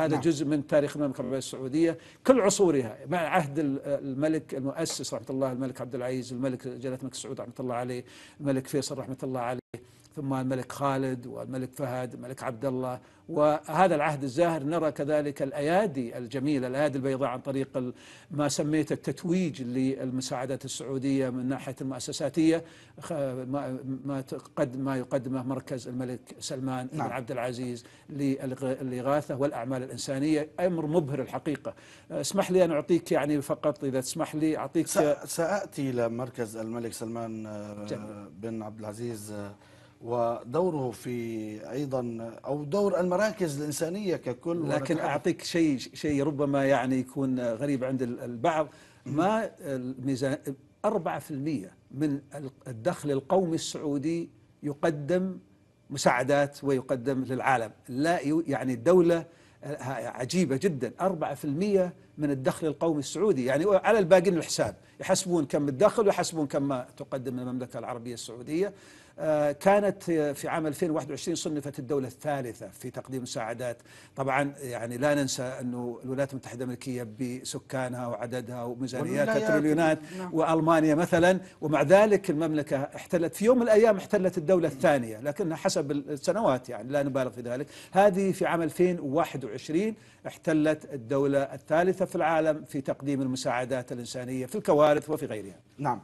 هذا نعم. جزء من تاريخ المملكة العربية السعودية كل عصورها مع عهد الملك المؤسس رحمة الله الملك عبد العزيز الملك جلالة الملك سعود رحمة الله عليه الملك فيصل رحمة الله عليه ثم الملك خالد والملك فهد الملك عبد الله وهذا العهد الزاهر نرى كذلك الأيادي الجميلة الأيادي البيضاء عن طريق ما سميت التتويج للمساعدات السعودية من ناحية المؤسساتية ما ما يقدمه مركز الملك سلمان نعم. بن عبد العزيز للإغاثة والأعمال الإنسانية أمر مبهر الحقيقة اسمح لي أن أعطيك يعني فقط إذا تسمح لي أعطيك ساتي سأأتي إلى مركز الملك سلمان آه، جميل. بن عبد العزيز آه، ودوره في ايضا او دور المراكز الانسانيه ككل لكن اعطيك شيء شيء ربما يعني يكون غريب عند البعض ما الميزان 4% من الدخل القومي السعودي يقدم مساعدات ويقدم للعالم لا يعني الدوله آه، عجيبه جدا 4% من الدخل القومي السعودي يعني على الباقين الحساب يحسبون كم الدخل ويحسبون كم ما تقدم المملكة العربية السعودية آه، كانت آه، في عام 2021 صنفت الدولة الثالثة في تقديم مساعدات طبعا يعني لا ننسى أنه الولايات المتحدة الأمريكية بسكانها وعددها وميزانياتها تريليونات نعم. وألمانيا مثلا ومع ذلك المملكة احتلت في يوم من الأيام احتلت الدولة الثانية لكنها حسب السنوات يعني لا نبالغ في ذلك هذه في عام 2021 احتلت الدولة الثالثة في العالم في تقديم المساعدات الإنسانية في الكوارث وفي غيرها نعم